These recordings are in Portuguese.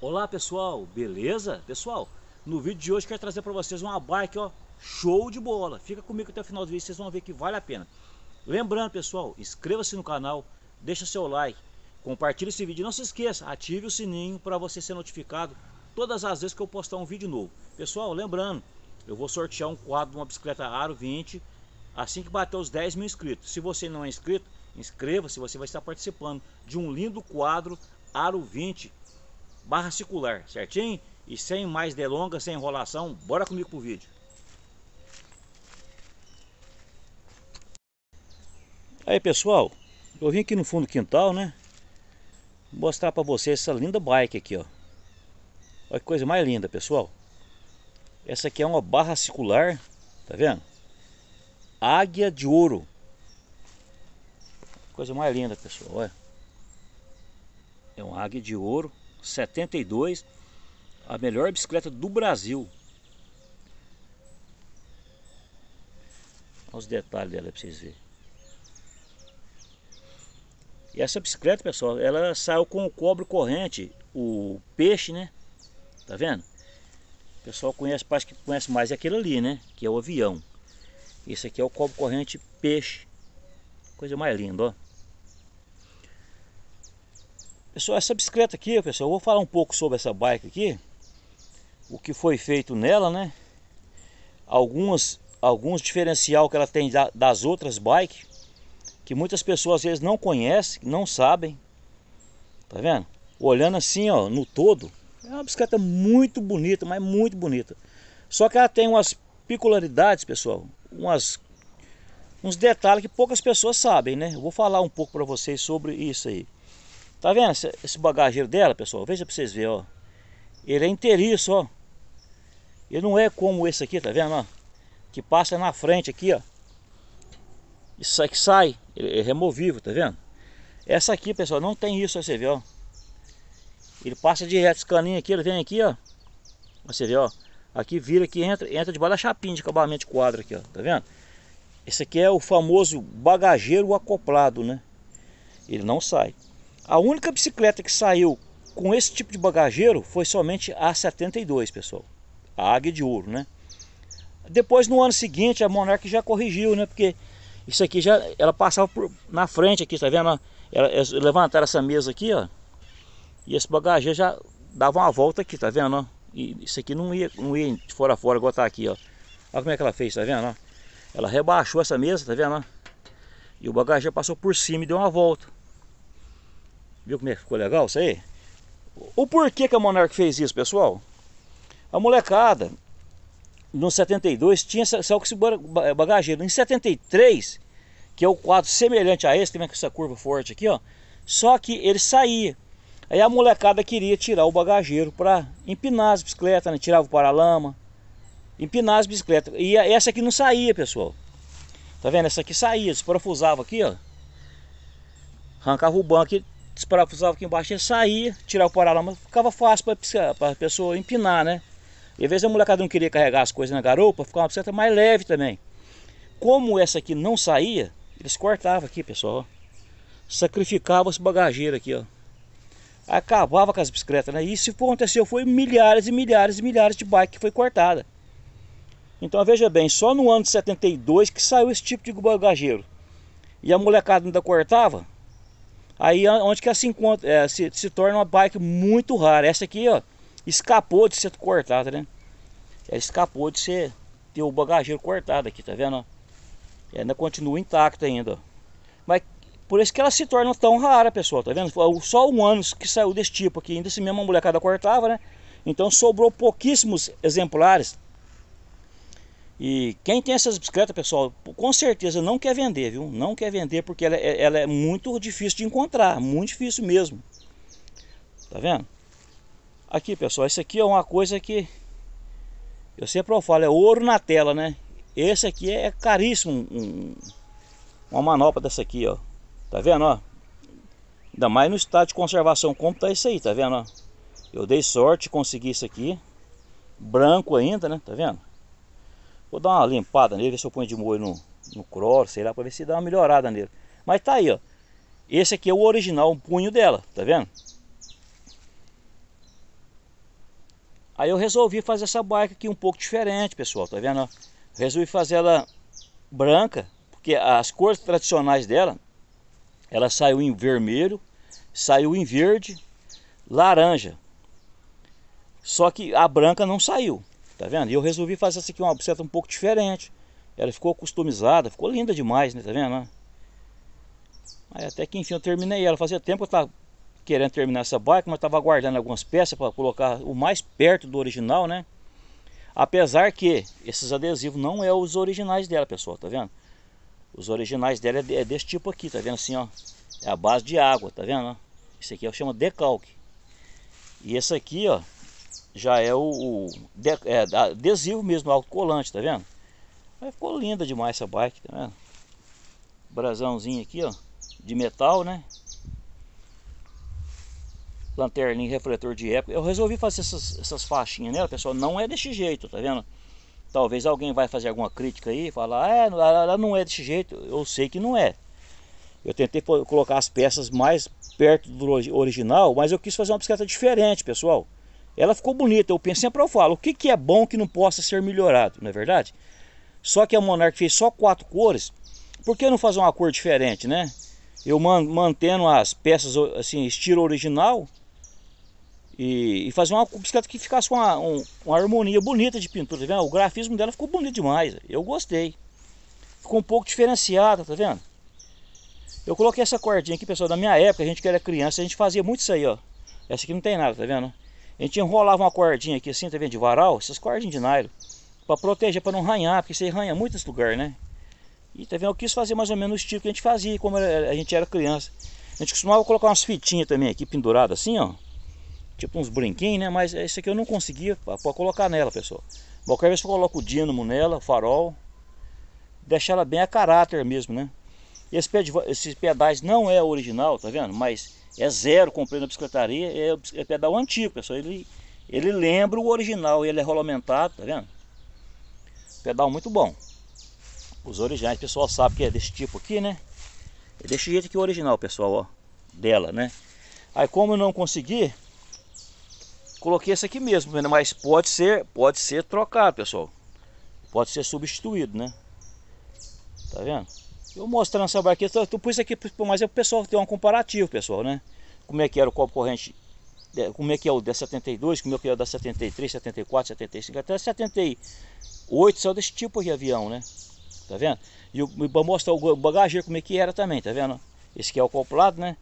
Olá pessoal, beleza? Pessoal, no vídeo de hoje quero trazer para vocês uma bike ó, show de bola. Fica comigo até o final do vídeo, vocês vão ver que vale a pena. Lembrando pessoal, inscreva-se no canal, deixa seu like, compartilhe esse vídeo. Não se esqueça, ative o sininho para você ser notificado todas as vezes que eu postar um vídeo novo. Pessoal, lembrando, eu vou sortear um quadro de uma bicicleta Aro 20 assim que bater os 10 mil inscritos. Se você não é inscrito, inscreva-se, você vai estar participando de um lindo quadro Aro 20 barra circular, certinho? E sem mais delongas, sem enrolação, bora comigo pro vídeo. Aí pessoal, eu vim aqui no fundo do quintal, né? Mostrar pra vocês essa linda bike aqui, ó. Olha que coisa mais linda, pessoal. Essa aqui é uma barra circular, tá vendo? Águia de ouro. Coisa mais linda, pessoal, olha. É um águia de ouro. 72, a melhor bicicleta do Brasil. Olha os detalhes dela para vocês verem. E essa bicicleta, pessoal, ela saiu com o cobre corrente, o peixe, né? Tá vendo? O pessoal conhece, parece que conhece mais aquele ali, né? Que é o avião. Esse aqui é o cobre corrente peixe. Coisa mais linda, ó. Pessoal, essa bicicleta aqui, pessoal, eu vou falar um pouco sobre essa bike aqui. O que foi feito nela, né? Alguns, alguns diferencial que ela tem das outras bikes. Que muitas pessoas às vezes não conhecem, não sabem. Tá vendo? Olhando assim, ó, no todo. É uma bicicleta muito bonita, mas muito bonita. Só que ela tem umas peculiaridades, pessoal. Umas uns detalhes que poucas pessoas sabem, né? Eu vou falar um pouco para vocês sobre isso aí. Tá vendo esse, esse bagageiro dela, pessoal? Veja pra vocês verem, ó. Ele é inteiriço, ó. Ele não é como esse aqui, tá vendo, ó? Que passa na frente aqui, ó. Isso aqui que sai. Ele é removível, tá vendo? Essa aqui, pessoal, não tem isso, ó, você vê, ó. Ele passa direto, esse caninho aqui, ele vem aqui, ó. Você vê, ó. Aqui vira, aqui entra, entra debaixo da chapinha de acabamento de quadro aqui, ó. Tá vendo? Esse aqui é o famoso bagageiro acoplado, né? Ele não sai. A única bicicleta que saiu com esse tipo de bagageiro foi somente a 72, pessoal. A Águia de Ouro, né? Depois no ano seguinte a Monarch já corrigiu, né? Porque isso aqui já ela passava por, na frente aqui, tá vendo? Ela, elas levantaram essa mesa aqui, ó. E esse bagageiro já dava uma volta aqui, tá vendo? E isso aqui não ia, não ia de fora a fora igual tá aqui, ó. Olha como é que ela fez, tá vendo? Ela rebaixou essa mesa, tá vendo? E o bagageiro passou por cima e deu uma volta. Viu como é que ficou legal isso aí? O porquê que a Monarca fez isso, pessoal? A molecada, no 72, tinha só com esse bagageiro. Em 73, que é o quadro semelhante a esse, tem com essa curva forte aqui, ó. Só que ele saía. Aí a molecada queria tirar o bagageiro para empinar as bicicletas, né? Tirava o paralama, empinar as bicicletas. E essa aqui não saía, pessoal. Tá vendo? Essa aqui saía, parafusava aqui, ó. Arrancava o banco desparafusava aqui embaixo, ele saía, tirava o paralama, ficava fácil para a pessoa empinar, né? E às vezes a molecada não queria carregar as coisas na garupa, ficava uma bicicleta mais leve também. Como essa aqui não saía, eles cortavam aqui, pessoal. Sacrificavam esse bagageiro aqui, ó. Acabava com as bicicletas, né? E isso aconteceu, foi milhares e milhares e milhares de bike que foi cortada. Então veja bem, só no ano de 72 que saiu esse tipo de bagageiro. E a molecada ainda cortava, Aí é onde que ela se encontra, é, se, se, torna uma bike muito rara. Essa aqui, ó, escapou de ser cortada, né? Ela é, escapou de ser ter o bagageiro cortado aqui, tá vendo? Ela ainda continua intacta ainda. Ó. Mas por isso que ela se torna tão rara, pessoal, tá vendo? Só um ano que saiu desse tipo aqui, ainda se mesmo a molecada cortava, né? Então sobrou pouquíssimos exemplares e quem tem essas bicicletas, pessoal, com certeza não quer vender, viu? Não quer vender porque ela, é, ela é muito difícil de encontrar, muito difícil mesmo. Tá vendo? Aqui, pessoal, isso aqui é uma coisa que eu sempre falo, é ouro na tela, né? Esse aqui é caríssimo, um, uma manopla dessa aqui, ó. Tá vendo, ó? Ainda mais no estado de conservação como tá isso aí, tá vendo, ó? Eu dei sorte, consegui isso aqui. Branco ainda, né? Tá vendo? Vou dar uma limpada nele, ver se eu ponho de molho no, no croro, sei lá, para ver se dá uma melhorada nele. Mas tá aí, ó. Esse aqui é o original, o punho dela, tá vendo? Aí eu resolvi fazer essa barca aqui um pouco diferente, pessoal, tá vendo? Resolvi fazer ela branca, porque as cores tradicionais dela, ela saiu em vermelho, saiu em verde, laranja. Só que a branca não saiu. Tá vendo? E eu resolvi fazer essa aqui uma buceta um pouco diferente. Ela ficou customizada, ficou linda demais, né? Tá vendo? Aí até que enfim eu terminei ela. Fazia tempo que eu estava querendo terminar essa bike, mas tava guardando algumas peças para colocar o mais perto do original, né? Apesar que esses adesivos não é os originais dela, pessoal, tá vendo? Os originais dela é, é desse tipo aqui, tá vendo assim, ó? É a base de água, tá vendo? Esse aqui é eu chamo decalque. E esse aqui, ó, já é o, o de, é, adesivo mesmo, colante tá vendo? Aí ficou linda demais essa bike, tá vendo? Brasãozinho aqui, ó, de metal, né? Lanterninha, refletor de época. Eu resolvi fazer essas, essas faixinhas nela, né? pessoal, não é desse jeito, tá vendo? Talvez alguém vai fazer alguma crítica aí, falar, ah, é, ela não é desse jeito. Eu sei que não é. Eu tentei colocar as peças mais perto do original, mas eu quis fazer uma bicicleta diferente, pessoal. Ela ficou bonita, eu penso, sempre eu falo, o que, que é bom que não possa ser melhorado, não é verdade? Só que a Monarch fez só quatro cores, por que não fazer uma cor diferente, né? Eu man, mantendo as peças, assim, estilo original, e, e fazer uma bicicleta que ficasse com uma, um, uma harmonia bonita de pintura, tá vendo? O grafismo dela ficou bonito demais, eu gostei. Ficou um pouco diferenciada, tá vendo? Eu coloquei essa cordinha aqui, pessoal, da minha época, a gente que era criança, a gente fazia muito isso aí, ó. Essa aqui não tem nada, tá vendo? A gente enrolava uma cordinha aqui assim, tá vendo, de varal, essas cordinhas de nylon, para proteger, para não ranhar, porque você ranha muito lugares lugar, né? E tá vendo, eu quis fazer mais ou menos o estilo que a gente fazia, como a gente era criança. A gente costumava colocar umas fitinhas também aqui penduradas assim, ó. Tipo uns brinquinhos, né? Mas isso aqui eu não conseguia para colocar nela, pessoal. Qualquer vez que eu coloco o dínamo nela, o farol, deixar ela bem a caráter mesmo, né? Esse, pedaço Esses pedais não é original, tá vendo? Mas é zero, comprei na bicicletaria, é, é pedal antigo, pessoal. Ele, ele lembra o original, ele é rolamentado, tá vendo? Pedal muito bom. Os originais, o pessoal sabe que é desse tipo aqui, né? É desse jeito que o original, pessoal, ó. Dela, né? Aí como eu não consegui, coloquei esse aqui mesmo, mas pode ser, pode ser trocado, pessoal. Pode ser substituído, né? Tá vendo? Eu mostrando essa barqueta, eu pus aqui, mas é o pessoal ter um comparativo, pessoal, né? Como é que era o copo corrente, como é que é o da 72, como é que é o da 73, 74, 75, até 78, só desse tipo de avião, né? Tá vendo? E vou mostrar o bagageiro como é que era também, tá vendo? Esse que é o acoplado, né?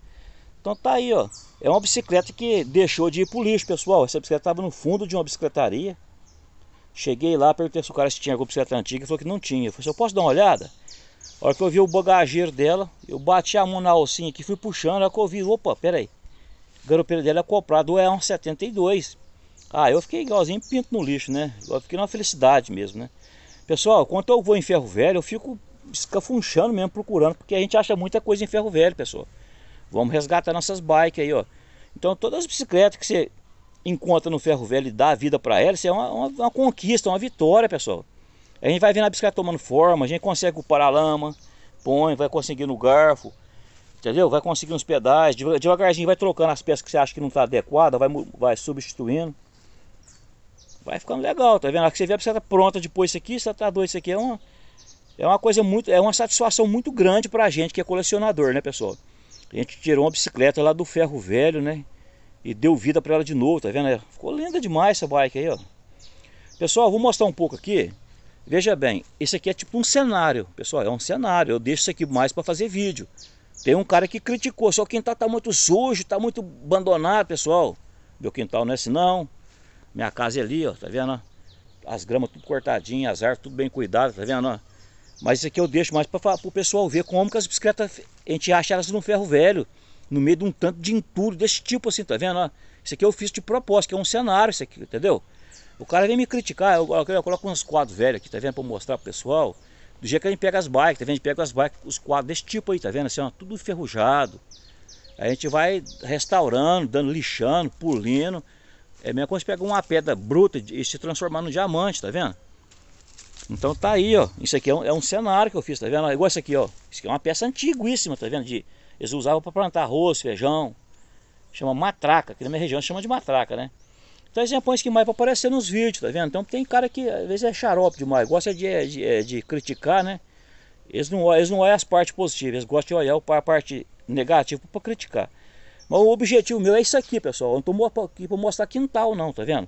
Então tá aí, ó. É uma bicicleta que deixou de ir pro lixo, pessoal. Essa bicicleta estava no fundo de uma bicicletaria. Cheguei lá, perguntei se o cara se tinha alguma bicicleta antiga. Ele falou que não tinha. Eu falei, eu posso dar uma olhada? A hora que eu vi o bagageiro dela, eu bati a mão na alcinha aqui, fui puxando, a hora que eu vi, opa, peraí. O garopeiro dela é comprado é um 72. Ah, eu fiquei igualzinho pinto no lixo, né? Eu fiquei numa felicidade mesmo, né? Pessoal, quando eu vou em ferro velho, eu fico escafunchando mesmo, procurando, porque a gente acha muita coisa em ferro velho, pessoal. Vamos resgatar nossas bikes aí, ó. Então todas as bicicletas que você encontra no ferro velho e dá vida para elas, é uma, uma, uma conquista, uma vitória, pessoal. A gente vai vendo a bicicleta tomando forma, a gente consegue o paralama, põe, vai conseguindo o garfo, entendeu? Vai conseguindo os pedais, devagarzinho vai trocando as peças que você acha que não está adequada, vai, vai substituindo. Vai ficando legal, tá vendo? Aqui você vê a bicicleta pronta depois isso aqui, você tá doido, isso aqui é uma, é uma coisa muito, é uma satisfação muito grande pra gente que é colecionador, né pessoal? A gente tirou uma bicicleta lá do ferro velho, né? E deu vida para ela de novo, tá vendo? Ficou linda demais essa bike aí, ó. Pessoal, vou mostrar um pouco aqui Veja bem, isso aqui é tipo um cenário, pessoal, é um cenário. Eu deixo isso aqui mais para fazer vídeo. Tem um cara que criticou, só o quintal tá muito sujo, tá muito abandonado, pessoal. Meu quintal não é assim não. Minha casa é ali, ó, tá vendo? As gramas tudo cortadinhas, as árvores tudo bem cuidadas, tá vendo? Mas isso aqui eu deixo mais para o pessoal ver como que as bicicletas, a gente acha elas num ferro velho, no meio de um tanto de entulho desse tipo assim, tá vendo? Isso aqui eu fiz de propósito, que é um cenário isso aqui, entendeu? O cara vem me criticar, eu, eu coloco uns quadros velhos aqui, tá vendo? Pra mostrar pro pessoal. Do jeito que a gente pega as bikes, tá vendo? A gente pega as bikes, os quadros desse tipo aí, tá vendo? Assim, ó, tudo enferrujado. A gente vai restaurando, dando lixando, pulindo. É mesmo quando você pega uma pedra bruta e se transformar num diamante, tá vendo? Então tá aí, ó. Isso aqui é um, é um cenário que eu fiz, tá vendo? Igual isso aqui, ó. Isso aqui é uma peça antiguíssima, tá vendo? De, eles usavam para plantar arroz, feijão. Chama matraca. Aqui na minha região chama de matraca, né? Então é exemplo que mais para aparecer nos vídeos, tá vendo? Então tem cara que às vezes é xarope demais, gosta de, é, de, é, de criticar, né? Eles não, eles não olham as partes positivas, eles gostam de olhar a parte negativa para criticar. Mas o objetivo meu é isso aqui, pessoal. Eu não estou aqui para mostrar quintal, tá não, tá vendo?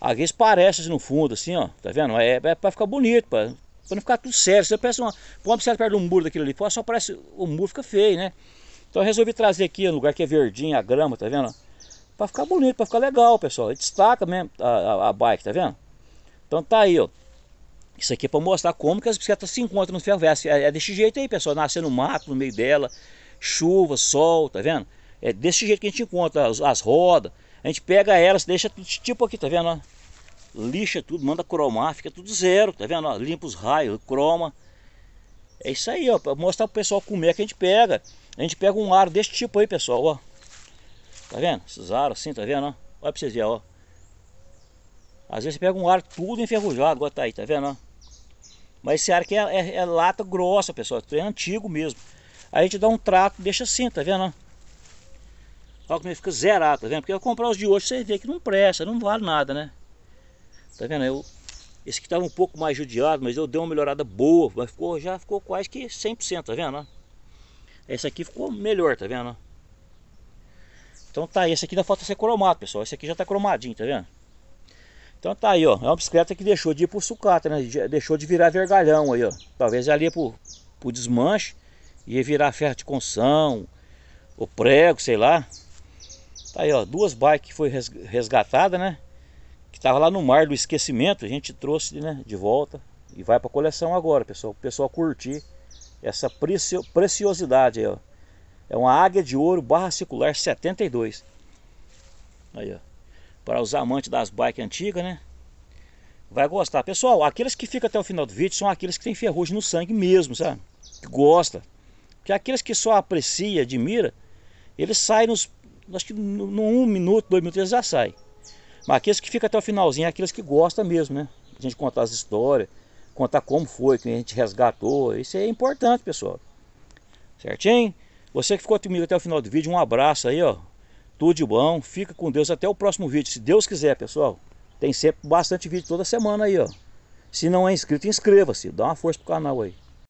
Às vezes parece no fundo, assim, ó, tá vendo? É, é para ficar bonito, para não ficar tudo sério. Você pega uma. Põe uma bicicleta perto de um muro daquilo ali, pô, só parece. O muro fica feio, né? Então eu resolvi trazer aqui um lugar que é verdinho, a grama, tá vendo? para ficar bonito, para ficar legal, pessoal. Ele destaca mesmo a, a, a, bike, tá vendo? Então tá aí, ó. Isso aqui é para mostrar como que as bicicletas se encontram no ferro é, é, desse jeito aí, pessoal. Nascendo no mato, no meio dela, chuva, sol, tá vendo? É desse jeito que a gente encontra as, as rodas. A gente pega elas, deixa tipo aqui, tá vendo? Lixa tudo, manda cromar, fica tudo zero, tá vendo? Limpa os raios, croma. É isso aí, ó, para mostrar pro pessoal como é que a gente pega. A gente pega um aro desse tipo aí, pessoal, ó. Tá vendo? Esses aros assim, tá vendo? Olha pra vocês verem, ó. Às vezes você pega um ar tudo enferrujado, agora tá aí, tá vendo? Mas esse ar aqui é, é, é, lata grossa, pessoal. É antigo mesmo. Aí a gente dá um trato, deixa assim, tá vendo? Olha como ele fica zerado, tá vendo? Porque eu comprar os de hoje, você vê que não presta, não vale nada, né? Tá vendo? Eu, esse aqui estava um pouco mais judiado, mas eu dei uma melhorada boa, mas ficou, já ficou quase que 100%, tá vendo? Esse aqui ficou melhor, tá vendo? Então tá aí, esse aqui ainda falta ser cromado, pessoal. Esse aqui já tá cromadinho, tá vendo? Então tá aí, ó. É uma bicicleta que deixou de ir pro sucata, né? Deixou de virar vergalhão aí, ó. Talvez ali é pro, pro desmanche ia virar ferro de construção, o prego, sei lá. Tá aí, ó, duas bikes que foi resgatada, né? Que tava lá no mar do esquecimento, a gente trouxe, né, de volta e vai para coleção agora, pessoal. O pessoal curtir essa preciosidade aí, ó. É uma águia de ouro barra circular 72. Aí, ó. Para os amantes das bikes antigas, né? Vai gostar. Pessoal, aqueles que ficam até o final do vídeo são aqueles que têm ferrugem no sangue mesmo, sabe? Que gosta. Porque aqueles que só aprecia, admira, eles saem nos... Acho que no, um minuto, dois minutos eles já saem. Mas aqueles que ficam até o finalzinho, é aqueles que gostam mesmo, né? A gente contar as histórias, contar como foi, que a gente resgatou. Isso é importante, pessoal. Certinho? Você que ficou comigo até o final do vídeo, um abraço aí, ó. Tudo de bom, fica com Deus até o próximo vídeo, se Deus quiser, pessoal. Tem sempre bastante vídeo toda semana aí, ó. Se não é inscrito, inscreva-se, dá uma força pro canal aí.